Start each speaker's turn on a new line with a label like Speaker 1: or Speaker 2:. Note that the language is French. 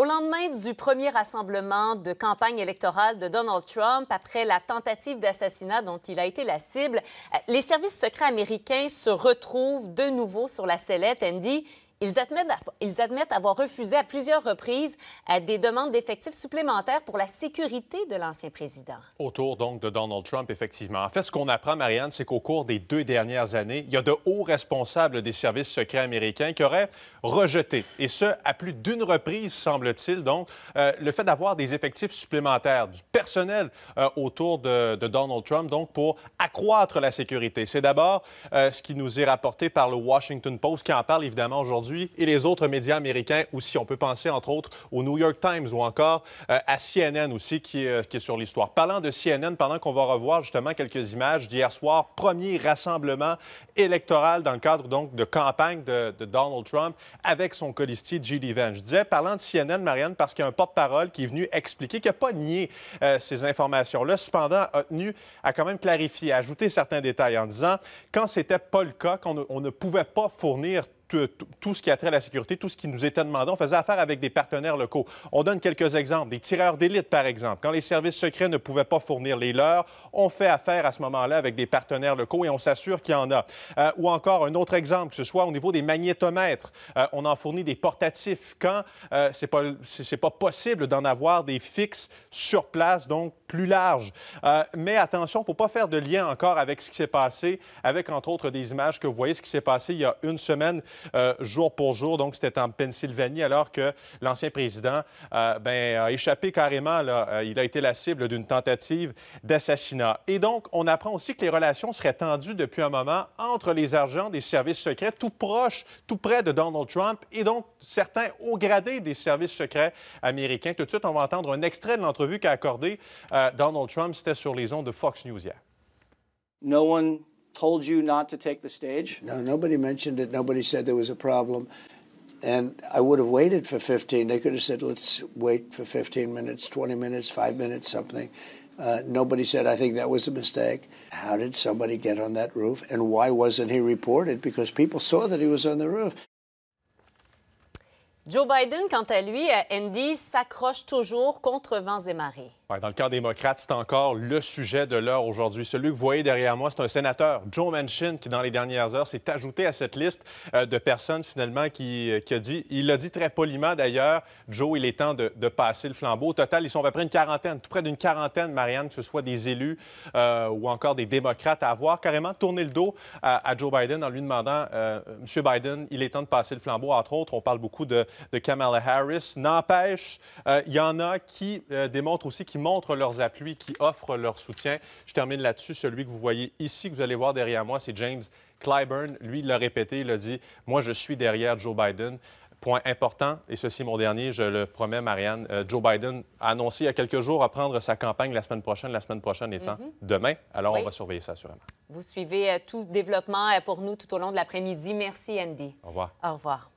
Speaker 1: Au lendemain du premier rassemblement de campagne électorale de Donald Trump, après la tentative d'assassinat dont il a été la cible, euh, les services secrets américains se retrouvent de nouveau sur la sellette, Andy, ils admettent, ils admettent avoir refusé à plusieurs reprises euh, des demandes d'effectifs supplémentaires pour la sécurité de l'ancien président.
Speaker 2: Autour donc de Donald Trump, effectivement. En fait, ce qu'on apprend, Marianne, c'est qu'au cours des deux dernières années, il y a de hauts responsables des services secrets américains qui auraient rejeté, et ce, à plus d'une reprise, semble-t-il, donc, euh, le fait d'avoir des effectifs supplémentaires, du personnel euh, autour de, Donald Trump, donc, pour accroître la sécurité. C'est d'abord ce qui nous est rapporté par le Washington Post, qui en parle évidemment aujourd'hui et les autres médias américains aussi. On peut penser, entre autres, au New York Times ou encore euh, à CNN aussi, qui, euh, qui est sur l'histoire. Parlant de CNN, pendant qu'on va revoir justement quelques images d'hier soir, premier rassemblement électoral dans le cadre donc de campagne de, Donald Trump avec son colistier G. Vance. Je disais, parlant de CNN, Marianne, parce qu'il y a un porte-parole qui est venu expliquer, qui n'a pas nié euh, ces informations-là, cependant a tenu à quand même clarifier, à ajouter certains détails en disant, quand c'était pas le cas, qu'on ne pouvait pas fournir euh, tout ce qui a trait à la sécurité, tout ce qui nous était demandé. On faisait affaire avec des partenaires locaux. On donne quelques exemples. Des tireurs d'élite, par exemple. Quand les services secrets ne pouvaient pas fournir les leurs, on fait affaire à ce moment-là avec des partenaires locaux et on s'assure qu'il y en a. Euh, ou encore, un autre exemple, que ce soit au niveau des magnétomètres. Euh, on en fournit des portatifs quand c'est pas, pas possible d'en avoir des fixes sur place. Donc, plus large. Euh, mais attention, il ne faut pas faire de lien encore avec ce qui s'est passé, avec entre autres des images que vous voyez, ce qui s'est passé il y a une semaine, euh, jour pour jour. Donc, c'était en Pennsylvanie, alors que l'ancien président euh, ben, a échappé carrément. Là, il a été la cible d'une tentative d'assassinat. Et donc, on apprend aussi que les relations seraient tendues depuis un moment entre les agents des services secrets, tout proche, tout près de Donald Trump, et donc certains hauts gradés des services secrets américains. Tout de suite, on va entendre un extrait de l'entrevue qu'a accordé Donald Trump, c'était sur les ondes de Fox News hier.
Speaker 3: No one told you not to take the stage? No, nobody mentioned it. Nobody said there was a problem. And I would have waited for 15. They could have said, let's wait for 15 minutes, 20 minutes, 5 minutes, something. Uh, nobody said, I think that was a mistake. How did somebody get on that roof? And why wasn't he reported? Because people saw that he was on the roof.
Speaker 1: Joe Biden, quant à lui, Andy, s'accroche toujours contre vents et marées
Speaker 2: dans le camp démocrate, c'est encore le sujet de l'heure aujourd'hui. Celui que vous voyez derrière moi, c'est un sénateur, Joe Manchin, qui dans les dernières heures s'est ajouté à cette liste euh, de personnes finalement euh, qui, a dit, il l'a dit très poliment d'ailleurs, Joe, il est temps de, passer le flambeau. Au total, ils sont à peu près une quarantaine, tout près d'une quarantaine, Marianne, que ce soit des élus euh, ou encore des démocrates à avoir carrément tourné le dos à, Joe Biden en lui demandant, Monsieur Biden, il est temps de passer le flambeau. Entre autres, on parle beaucoup de, de Kamala Harris. N'empêche, il y en a qui démontrent aussi qu'ils montrent leurs appuis, qui offrent leur soutien. Je termine là-dessus. Celui que vous voyez ici, que vous allez voir derrière moi, c'est James Clyburn. Lui, il l'a répété, il a dit Moi, je suis derrière Joe Biden. Point important, et ceci mon dernier, je le promets, Marianne, euh, Joe Biden a annoncé il y a quelques jours à prendre sa campagne la semaine prochaine, la semaine prochaine étant mhm. demain. Alors, on va surveiller ça assurément.
Speaker 1: Vous suivez euh, tout développement euh, pour nous tout au long de l'après-midi. Merci, Andy. Au revoir. Au revoir.